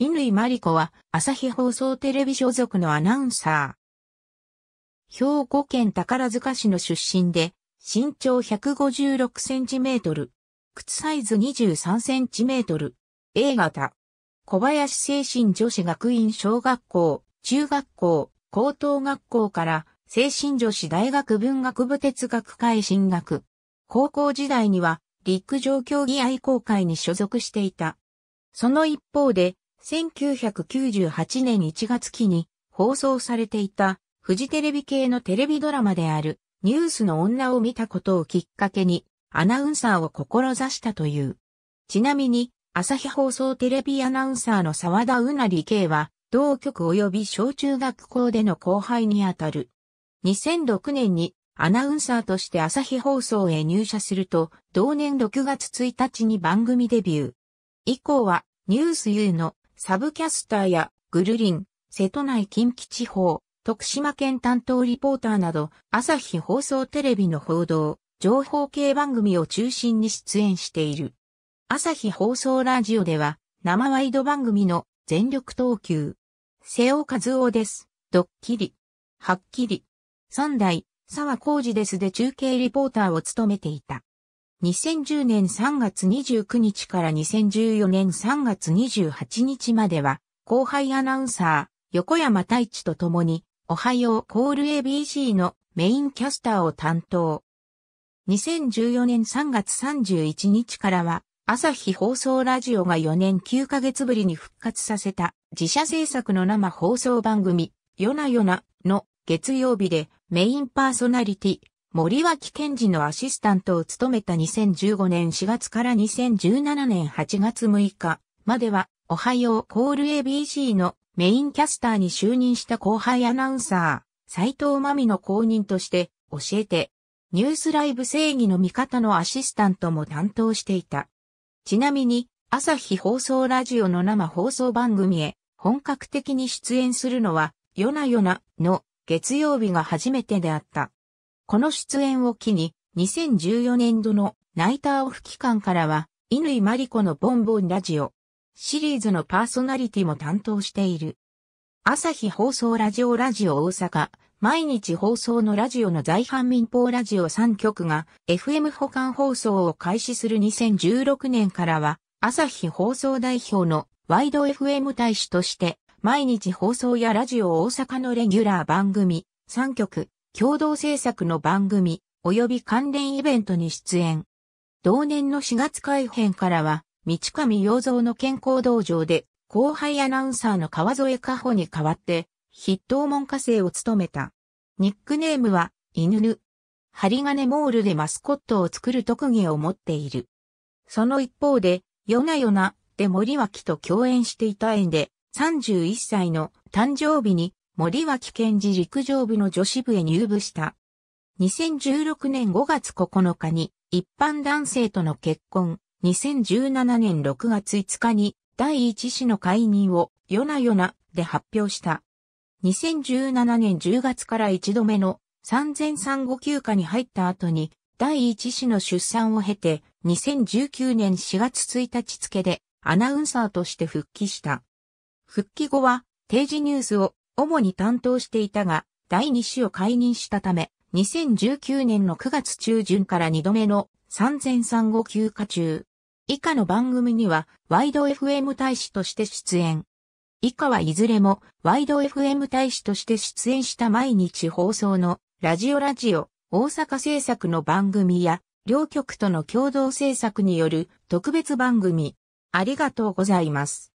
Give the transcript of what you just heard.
乾真理子は、朝日放送テレビ所属のアナウンサー。兵庫県宝塚市の出身で、身長156センチメートル。靴サイズ23センチメートル。A 型。小林精神女子学院小学校、中学校、高等学校から、精神女子大学文学部哲学会進学。高校時代には、陸上競技愛好会に所属していた。その一方で、1998年1月期に放送されていたフジテレビ系のテレビドラマであるニュースの女を見たことをきっかけにアナウンサーを志したという。ちなみに朝日放送テレビアナウンサーの沢田うなり系は同局及び小中学校での後輩にあたる。2006年にアナウンサーとして朝日放送へ入社すると、同年6月1日に番組デビュー。以降は、ニュース U のサブキャスターやグルリン、瀬戸内近畿地方、徳島県担当リポーターなど、朝日放送テレビの報道、情報系番組を中心に出演している。朝日放送ラジオでは、生ワイド番組の全力投球。瀬尾和夫です。ドッキリ。はっきり。三代、沢浩二ですで中継リポーターを務めていた。2010年3月29日から2014年3月28日までは、後輩アナウンサー、横山太一と共に、おはようコール ABC のメインキャスターを担当。2014年3月31日からは、朝日放送ラジオが4年9ヶ月ぶりに復活させた自社制作の生放送番組、よなよなの月曜日でメインパーソナリティ、森脇健治のアシスタントを務めた2015年4月から2017年8月6日までは、おはようコール ABC のメインキャスターに就任した後輩アナウンサー、斉藤真美の後任として、教えて、ニュースライブ正義の味方のアシスタントも担当していた。ちなみに、朝日放送ラジオの生放送番組へ本格的に出演するのは、夜な夜なの月曜日が初めてであった。この出演を機に、2014年度のナイターオフ期間からは、乾マリ子のボンボンラジオシリーズのパーソナリティも担当している。朝日放送ラジオラジオ大阪、毎日放送のラジオの在阪民放ラジオ3局が FM 保管放送を開始する2016年からは、朝日放送代表のワイド FM 大使として、毎日放送やラジオ大阪のレギュラー番組、3局、共同制作の番組及び関連イベントに出演。同年の4月改編からは、道上洋蔵の健康道場で後輩アナウンサーの川添加穂に代わって筆頭門下生を務めた。ニックネームは犬ぬ。針金モールでマスコットを作る特技を持っている。その一方で、夜な夜なで森脇と共演していた縁で、31歳の誕生日に森脇健治陸上部の女子部へ入部した。2016年5月9日に一般男性との結婚、2017年6月5日に第一子の解任を夜な夜なで発表した。2017年10月から一度目の産前産後休暇に入った後に第一子の出産を経て2019年4月1日付でアナウンサーとして復帰した。復帰後は定時ニュースを主に担当していたが、第2子を解任したため、2019年の9月中旬から2度目の3 0 3後休暇中。以下の番組には、ワイド FM 大使として出演。以下はいずれも、ワイド FM 大使として出演した毎日放送の、ラジオラジオ、大阪制作の番組や、両局との共同制作による特別番組。ありがとうございます。